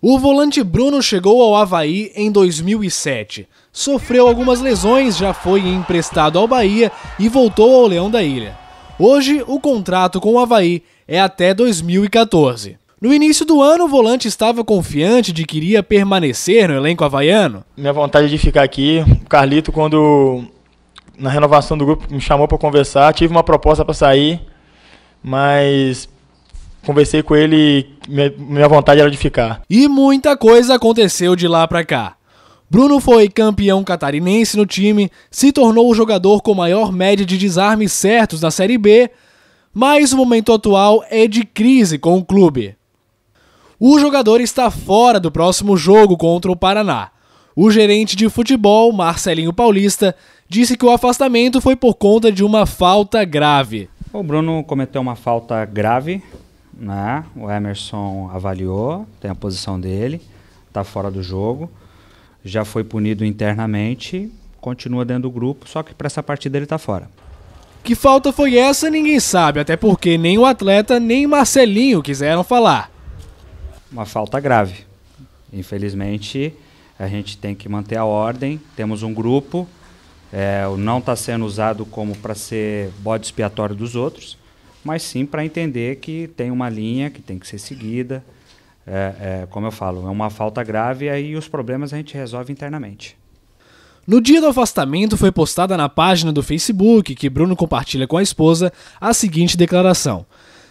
O volante Bruno chegou ao Havaí em 2007. Sofreu algumas lesões, já foi emprestado ao Bahia e voltou ao Leão da Ilha. Hoje, o contrato com o Havaí é até 2014. No início do ano, o volante estava confiante de que iria permanecer no elenco havaiano. Minha vontade de ficar aqui, o Carlito, quando na renovação do grupo me chamou para conversar, tive uma proposta para sair, mas conversei com ele, minha, minha vontade era de ficar. E muita coisa aconteceu de lá para cá. Bruno foi campeão catarinense no time, se tornou o jogador com maior média de desarmes certos na Série B, mas o momento atual é de crise com o clube. O jogador está fora do próximo jogo contra o Paraná. O gerente de futebol, Marcelinho Paulista, disse que o afastamento foi por conta de uma falta grave. O Bruno cometeu uma falta grave, né? O Emerson avaliou, tem a posição dele, está fora do jogo, já foi punido internamente, continua dentro do grupo, só que para essa partida ele está fora. Que falta foi essa, ninguém sabe, até porque nem o atleta nem Marcelinho quiseram falar. Uma falta grave. Infelizmente, a gente tem que manter a ordem. Temos um grupo, é, não está sendo usado como para ser bode expiatório dos outros mas sim para entender que tem uma linha que tem que ser seguida. É, é, como eu falo, é uma falta grave e aí os problemas a gente resolve internamente. No dia do afastamento foi postada na página do Facebook, que Bruno compartilha com a esposa, a seguinte declaração.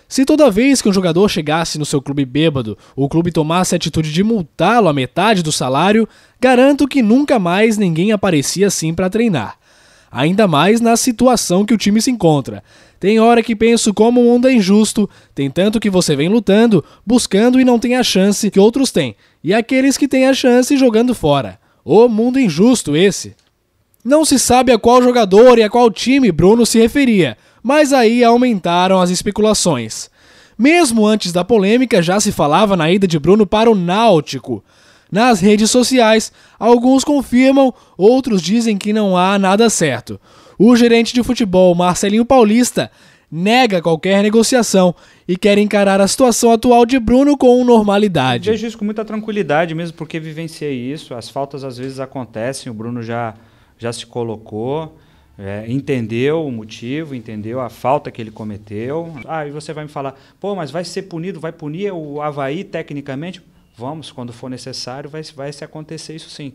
Se toda vez que um jogador chegasse no seu clube bêbado, o clube tomasse a atitude de multá-lo a metade do salário, garanto que nunca mais ninguém aparecia assim para treinar. Ainda mais na situação que o time se encontra, tem hora que penso como o mundo é injusto, tem tanto que você vem lutando, buscando e não tem a chance que outros têm, e aqueles que têm a chance jogando fora. O mundo injusto esse. Não se sabe a qual jogador e a qual time Bruno se referia, mas aí aumentaram as especulações. Mesmo antes da polêmica, já se falava na ida de Bruno para o Náutico. Nas redes sociais, alguns confirmam, outros dizem que não há nada certo. O gerente de futebol, Marcelinho Paulista, nega qualquer negociação e quer encarar a situação atual de Bruno com normalidade. Eu vejo isso com muita tranquilidade mesmo, porque vivenciei isso. As faltas às vezes acontecem, o Bruno já, já se colocou. É, entendeu o motivo, entendeu a falta que ele cometeu. Ah, e você vai me falar, pô, mas vai ser punido, vai punir o Havaí tecnicamente? Vamos, quando for necessário, vai, vai se acontecer isso sim.